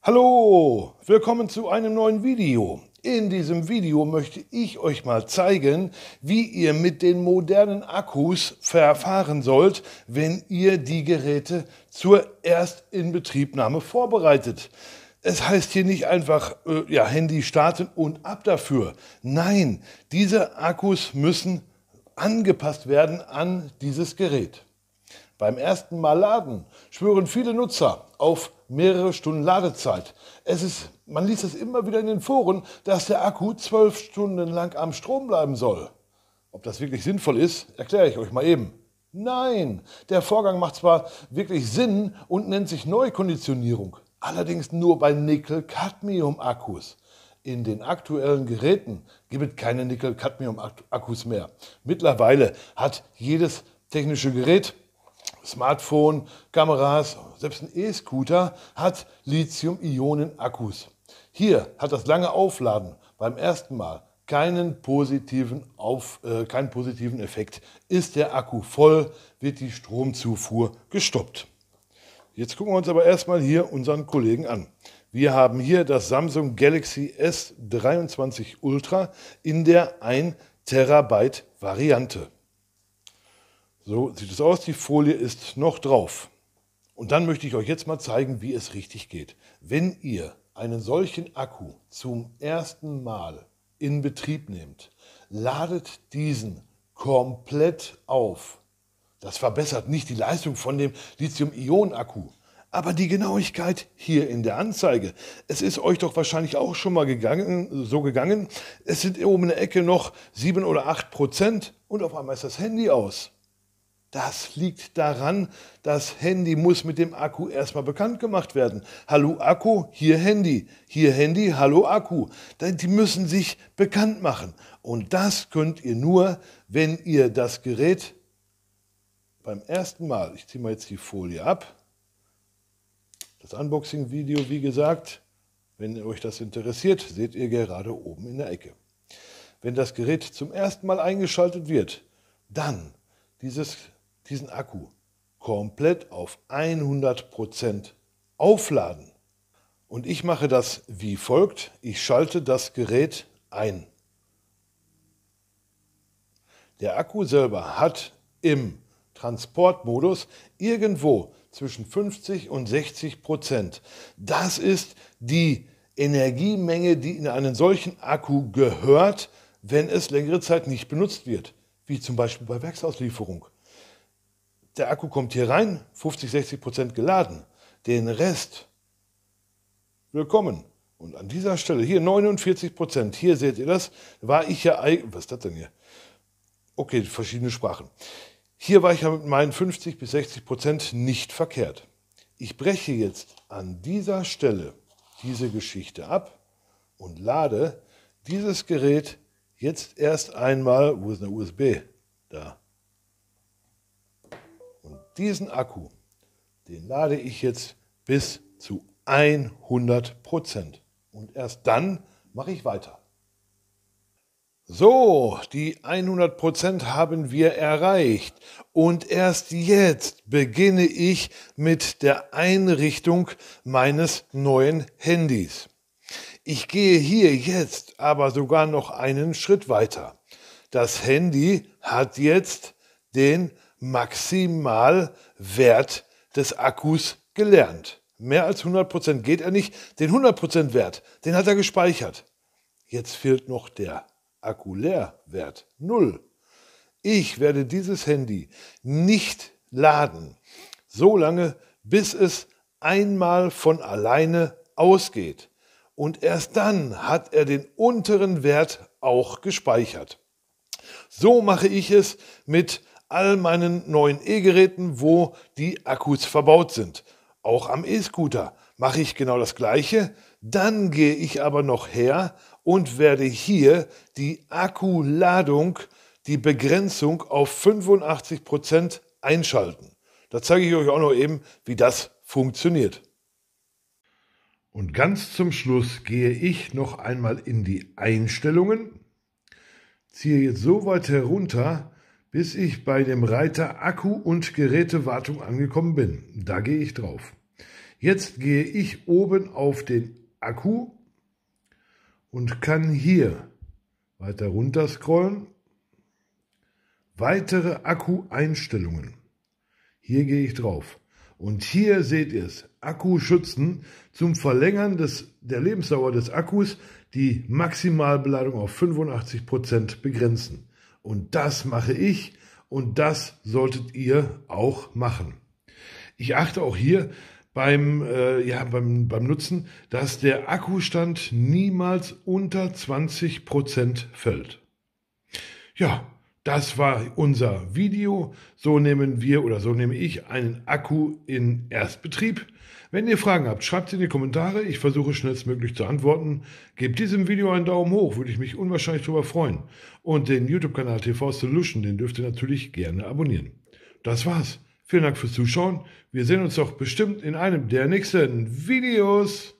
Hallo, willkommen zu einem neuen Video. In diesem Video möchte ich euch mal zeigen, wie ihr mit den modernen Akkus verfahren sollt, wenn ihr die Geräte zur Erstinbetriebnahme vorbereitet. Es heißt hier nicht einfach, äh, ja, Handy starten und ab dafür. Nein, diese Akkus müssen angepasst werden an dieses Gerät. Beim ersten Mal laden schwören viele Nutzer auf mehrere Stunden Ladezeit. Es ist, man liest es immer wieder in den Foren, dass der Akku zwölf Stunden lang am Strom bleiben soll. Ob das wirklich sinnvoll ist, erkläre ich euch mal eben. Nein, der Vorgang macht zwar wirklich Sinn und nennt sich Neukonditionierung, allerdings nur bei Nickel-Cadmium-Akkus. In den aktuellen Geräten gibt es keine Nickel-Cadmium-Akkus mehr. Mittlerweile hat jedes technische Gerät Smartphone, Kameras, selbst ein E-Scooter hat Lithium-Ionen-Akkus. Hier hat das lange Aufladen beim ersten Mal keinen positiven, Auf, äh, keinen positiven Effekt. Ist der Akku voll, wird die Stromzufuhr gestoppt. Jetzt gucken wir uns aber erstmal hier unseren Kollegen an. Wir haben hier das Samsung Galaxy S23 Ultra in der 1 Terabyte Variante. So sieht es aus, die Folie ist noch drauf. Und dann möchte ich euch jetzt mal zeigen, wie es richtig geht. Wenn ihr einen solchen Akku zum ersten Mal in Betrieb nehmt, ladet diesen komplett auf. Das verbessert nicht die Leistung von dem Lithium-Ionen-Akku, aber die Genauigkeit hier in der Anzeige. Es ist euch doch wahrscheinlich auch schon mal gegangen, so gegangen. Es sind oben in der Ecke noch 7 oder 8 Prozent und auf einmal ist das Handy aus. Das liegt daran, das Handy muss mit dem Akku erstmal bekannt gemacht werden. Hallo Akku, hier Handy, hier Handy, hallo Akku. Die müssen sich bekannt machen. Und das könnt ihr nur, wenn ihr das Gerät beim ersten Mal, ich ziehe mal jetzt die Folie ab, das Unboxing-Video, wie gesagt, wenn euch das interessiert, seht ihr gerade oben in der Ecke. Wenn das Gerät zum ersten Mal eingeschaltet wird, dann dieses diesen Akku komplett auf 100% aufladen. Und ich mache das wie folgt. Ich schalte das Gerät ein. Der Akku selber hat im Transportmodus irgendwo zwischen 50 und 60 Prozent. Das ist die Energiemenge, die in einen solchen Akku gehört, wenn es längere Zeit nicht benutzt wird, wie zum Beispiel bei Werksauslieferung der Akku kommt hier rein, 50, 60 Prozent geladen. Den Rest, willkommen. Und an dieser Stelle, hier 49 Prozent, hier seht ihr das, war ich ja, was ist das denn hier? Okay, verschiedene Sprachen. Hier war ich ja mit meinen 50 bis 60 Prozent nicht verkehrt. Ich breche jetzt an dieser Stelle diese Geschichte ab und lade dieses Gerät jetzt erst einmal, wo ist eine USB? Da, diesen Akku, den lade ich jetzt bis zu 100 Prozent. Und erst dann mache ich weiter. So, die 100 Prozent haben wir erreicht. Und erst jetzt beginne ich mit der Einrichtung meines neuen Handys. Ich gehe hier jetzt aber sogar noch einen Schritt weiter. Das Handy hat jetzt den Maximalwert des Akkus gelernt. Mehr als 100% geht er nicht. Den 100% Wert, den hat er gespeichert. Jetzt fehlt noch der Akkulärwert. Null. Ich werde dieses Handy nicht laden, solange bis es einmal von alleine ausgeht. Und erst dann hat er den unteren Wert auch gespeichert. So mache ich es mit all meinen neuen E-Geräten, wo die Akkus verbaut sind. Auch am E-Scooter mache ich genau das Gleiche. Dann gehe ich aber noch her und werde hier die Akkuladung, die Begrenzung auf 85% Prozent einschalten. Da zeige ich euch auch noch eben, wie das funktioniert. Und ganz zum Schluss gehe ich noch einmal in die Einstellungen, ziehe jetzt so weit herunter, bis ich bei dem Reiter Akku- und Gerätewartung angekommen bin. Da gehe ich drauf. Jetzt gehe ich oben auf den Akku und kann hier weiter runter scrollen. Weitere Akku-Einstellungen. Hier gehe ich drauf. Und hier seht ihr es. Akku schützen zum Verlängern des, der Lebensdauer des Akkus die Maximalbeladung auf 85% Prozent begrenzen. Und das mache ich und das solltet ihr auch machen. Ich achte auch hier beim, äh, ja, beim, beim Nutzen, dass der Akkustand niemals unter 20% fällt. Ja, das war unser Video. So nehmen wir oder so nehme ich einen Akku in Erstbetrieb. Wenn ihr Fragen habt, schreibt sie in die Kommentare. Ich versuche schnellstmöglich zu antworten. Gebt diesem Video einen Daumen hoch, würde ich mich unwahrscheinlich darüber freuen. Und den YouTube-Kanal TV Solution, den dürft ihr natürlich gerne abonnieren. Das war's. Vielen Dank fürs Zuschauen. Wir sehen uns doch bestimmt in einem der nächsten Videos.